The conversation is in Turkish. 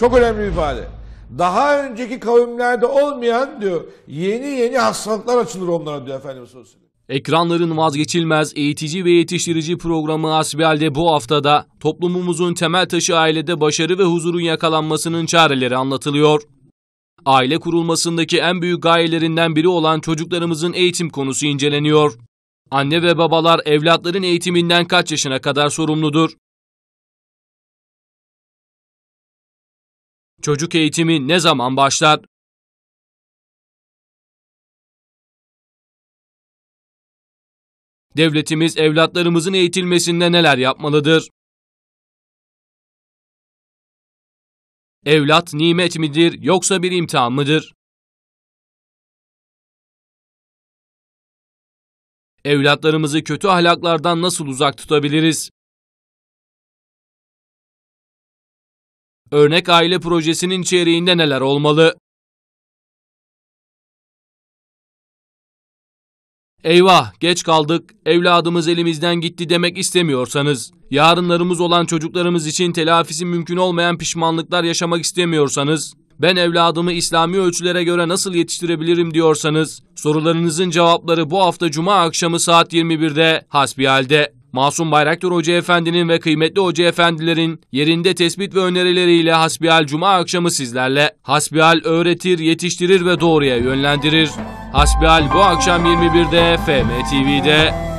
Çok önemli bir ifade. Daha önceki kavimlerde olmayan diyor yeni yeni hastalıklar açılır onlara diyor Efendimiz sallallahu Ekranların vazgeçilmez eğitici ve yetiştirici programı Asbel'de bu haftada toplumumuzun temel taşı ailede başarı ve huzurun yakalanmasının çareleri anlatılıyor. Aile kurulmasındaki en büyük gayelerinden biri olan çocuklarımızın eğitim konusu inceleniyor. Anne ve babalar evlatların eğitiminden kaç yaşına kadar sorumludur? Çocuk eğitimi ne zaman başlar? Devletimiz evlatlarımızın eğitilmesinde neler yapmalıdır? Evlat nimet midir yoksa bir imtihan mıdır? Evlatlarımızı kötü ahlaklardan nasıl uzak tutabiliriz? örnek aile projesinin içeriğinde neler olmalı? Eyvah geç kaldık, evladımız elimizden gitti demek istemiyorsanız, yarınlarımız olan çocuklarımız için telafisi mümkün olmayan pişmanlıklar yaşamak istemiyorsanız, ben evladımı İslami ölçülere göre nasıl yetiştirebilirim diyorsanız, sorularınızın cevapları bu hafta Cuma akşamı saat 21'de hasbihalde. Masum Bayraktar Hoca Efendi'nin ve kıymetli hoca efendilerin yerinde tespit ve önerileriyle Hasbihal Cuma akşamı sizlerle Hasbihal öğretir, yetiştirir ve doğruya yönlendirir. Hasbihal bu akşam 21'de FM TV'de.